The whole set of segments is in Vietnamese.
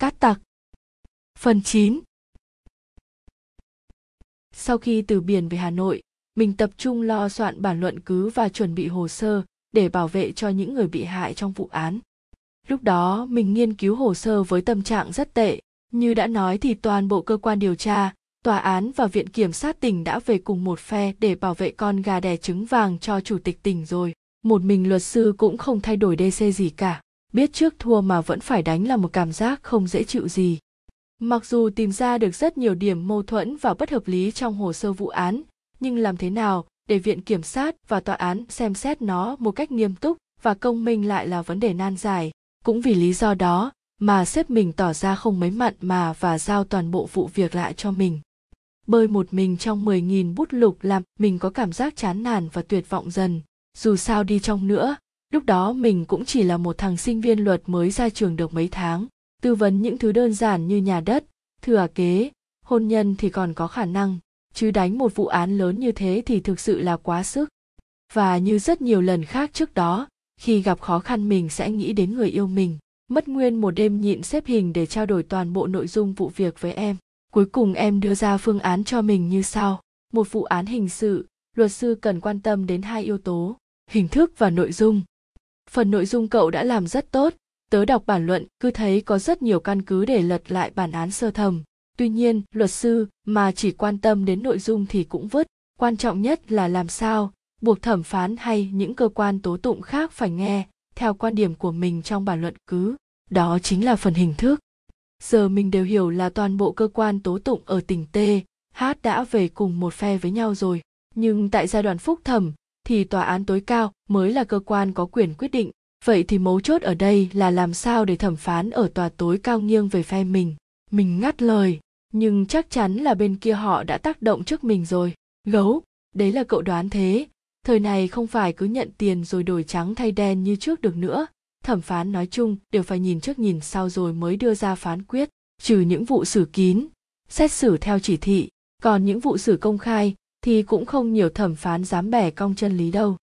cát tặc. Phần 9 Sau khi từ biển về Hà Nội, mình tập trung lo soạn bản luận cứ và chuẩn bị hồ sơ để bảo vệ cho những người bị hại trong vụ án. Lúc đó mình nghiên cứu hồ sơ với tâm trạng rất tệ, như đã nói thì toàn bộ cơ quan điều tra, tòa án và viện kiểm sát tỉnh đã về cùng một phe để bảo vệ con gà đẻ trứng vàng cho chủ tịch tỉnh rồi. Một mình luật sư cũng không thay đổi DC gì cả biết trước thua mà vẫn phải đánh là một cảm giác không dễ chịu gì mặc dù tìm ra được rất nhiều điểm mâu thuẫn và bất hợp lý trong hồ sơ vụ án nhưng làm thế nào để viện kiểm sát và tòa án xem xét nó một cách nghiêm túc và công minh lại là vấn đề nan giải cũng vì lý do đó mà sếp mình tỏ ra không mấy mặn mà và giao toàn bộ vụ việc lại cho mình bơi một mình trong 10.000 bút lục làm mình có cảm giác chán nản và tuyệt vọng dần. Dù sao đi trong nữa, lúc đó mình cũng chỉ là một thằng sinh viên luật mới ra trường được mấy tháng tư vấn những thứ đơn giản như nhà đất thừa à kế hôn nhân thì còn có khả năng chứ đánh một vụ án lớn như thế thì thực sự là quá sức và như rất nhiều lần khác trước đó khi gặp khó khăn mình sẽ nghĩ đến người yêu mình mất nguyên một đêm nhịn xếp hình để trao đổi toàn bộ nội dung vụ việc với em cuối cùng em đưa ra phương án cho mình như sau một vụ án hình sự luật sư cần quan tâm đến hai yếu tố hình thức và nội dung phần nội dung cậu đã làm rất tốt tớ đọc bản luận cứ thấy có rất nhiều căn cứ để lật lại bản án sơ thẩm tuy nhiên luật sư mà chỉ quan tâm đến nội dung thì cũng vứt quan trọng nhất là làm sao buộc thẩm phán hay những cơ quan tố tụng khác phải nghe theo quan điểm của mình trong bản luận cứ đó chính là phần hình thức giờ mình đều hiểu là toàn bộ cơ quan tố tụng ở tỉnh t h đã về cùng một phe với nhau rồi nhưng tại giai đoạn phúc thẩm thì tòa án tối cao mới là cơ quan có quyền quyết định vậy thì mấu chốt ở đây là làm sao để thẩm phán ở tòa tối cao nghiêng về phe mình mình ngắt lời nhưng chắc chắn là bên kia họ đã tác động trước mình rồi gấu đấy là cậu đoán thế thời này không phải cứ nhận tiền rồi đổi trắng thay đen như trước được nữa thẩm phán nói chung đều phải nhìn trước nhìn sau rồi mới đưa ra phán quyết trừ những vụ xử kín xét xử theo chỉ thị còn những vụ xử công khai thì cũng không nhiều thẩm phán dám bẻ cong chân lý đâu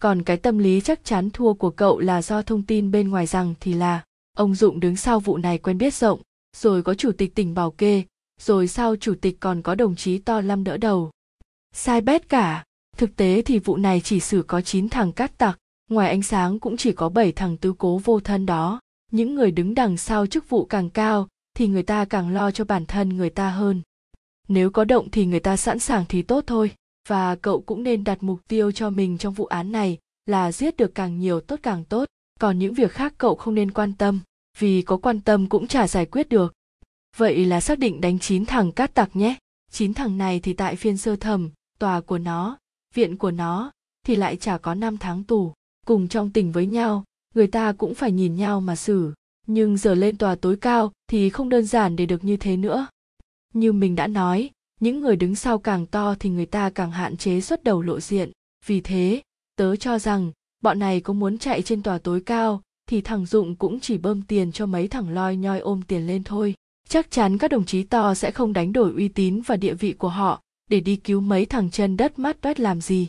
còn cái tâm lý chắc chắn thua của cậu là do thông tin bên ngoài rằng thì là ông dụng đứng sau vụ này quen biết rộng rồi có chủ tịch tỉnh bảo kê rồi sau chủ tịch còn có đồng chí to lăm đỡ đầu sai bét cả thực tế thì vụ này chỉ xử có 9 thằng cát tặc ngoài ánh sáng cũng chỉ có 7 thằng tứ cố vô thân đó những người đứng đằng sau chức vụ càng cao thì người ta càng lo cho bản thân người ta hơn nếu có động thì người ta sẵn sàng thì tốt thôi và cậu cũng nên đặt mục tiêu cho mình trong vụ án này là giết được càng nhiều tốt càng tốt còn những việc khác cậu không nên quan tâm vì có quan tâm cũng chả giải quyết được vậy là xác định đánh chín thằng cát tặc nhé chín thằng này thì tại phiên sơ thẩm tòa của nó viện của nó thì lại chả có năm tháng tù cùng trong tình với nhau người ta cũng phải nhìn nhau mà xử nhưng giờ lên tòa tối cao thì không đơn giản để được như thế nữa như mình đã nói những người đứng sau càng to thì người ta càng hạn chế xuất đầu lộ diện vì thế tớ cho rằng bọn này có muốn chạy trên tòa tối cao thì thằng dụng cũng chỉ bơm tiền cho mấy thằng loi nhoi ôm tiền lên thôi chắc chắn các đồng chí to sẽ không đánh đổi uy tín và địa vị của họ để đi cứu mấy thằng chân đất mắt toét làm gì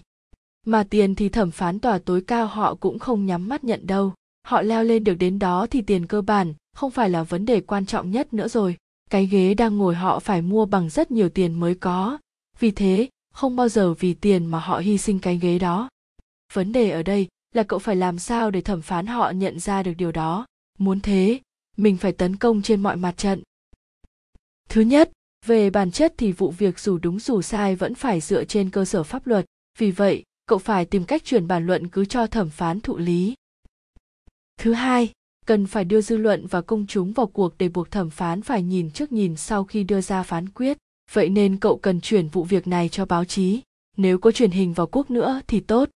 mà tiền thì thẩm phán tòa tối cao họ cũng không nhắm mắt nhận đâu họ leo lên được đến đó thì tiền cơ bản không phải là vấn đề quan trọng nhất nữa rồi cái ghế đang ngồi họ phải mua bằng rất nhiều tiền mới có vì thế không bao giờ vì tiền mà họ hy sinh cái ghế đó vấn đề ở đây là cậu phải làm sao để thẩm phán họ nhận ra được điều đó muốn thế mình phải tấn công trên mọi mặt trận thứ nhất về bản chất thì vụ việc dù đúng dù sai vẫn phải dựa trên cơ sở pháp luật vì vậy cậu phải tìm cách chuyển bản luận cứ cho thẩm phán thụ lý thứ hai cần phải đưa dư luận và công chúng vào cuộc để buộc thẩm phán phải nhìn trước nhìn sau khi đưa ra phán quyết vậy nên cậu cần chuyển vụ việc này cho báo chí nếu có truyền hình vào quốc nữa thì tốt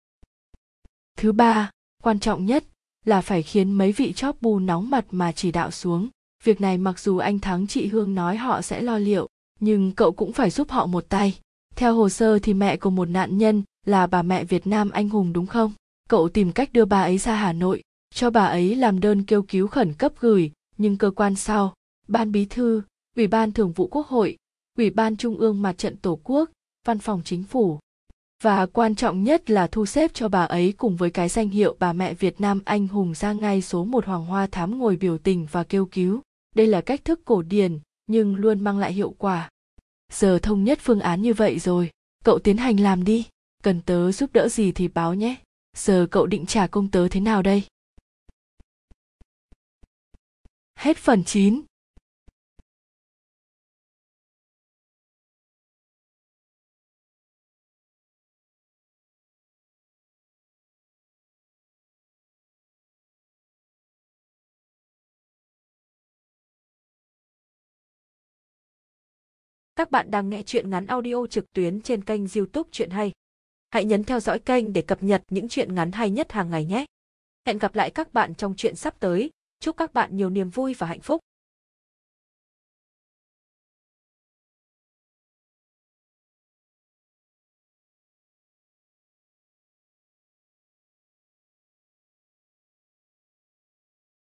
thứ ba quan trọng nhất là phải khiến mấy vị chóp bu nóng mặt mà chỉ đạo xuống việc này mặc dù anh thắng chị hương nói họ sẽ lo liệu nhưng cậu cũng phải giúp họ một tay theo hồ sơ thì mẹ của một nạn nhân là bà mẹ việt nam anh hùng đúng không cậu tìm cách đưa bà ấy ra hà nội cho bà ấy làm đơn kêu cứu khẩn cấp gửi nhưng cơ quan sau ban bí thư ủy ban thường vụ quốc hội ủy ban trung ương mặt trận tổ quốc văn phòng chính phủ và quan trọng nhất là thu xếp cho bà ấy cùng với cái danh hiệu bà mẹ Việt Nam anh hùng ra ngay số một hoàng hoa thám ngồi biểu tình và kêu cứu. Đây là cách thức cổ điển nhưng luôn mang lại hiệu quả. Giờ thông nhất phương án như vậy rồi, cậu tiến hành làm đi, cần tớ giúp đỡ gì thì báo nhé. Giờ cậu định trả công tớ thế nào đây? Hết phần 9. Các bạn đang nghe chuyện ngắn audio trực tuyến trên kênh youtube Chuyện Hay. Hãy nhấn theo dõi kênh để cập nhật những chuyện ngắn hay nhất hàng ngày nhé. Hẹn gặp lại các bạn trong chuyện sắp tới. Chúc các bạn nhiều niềm vui và hạnh phúc.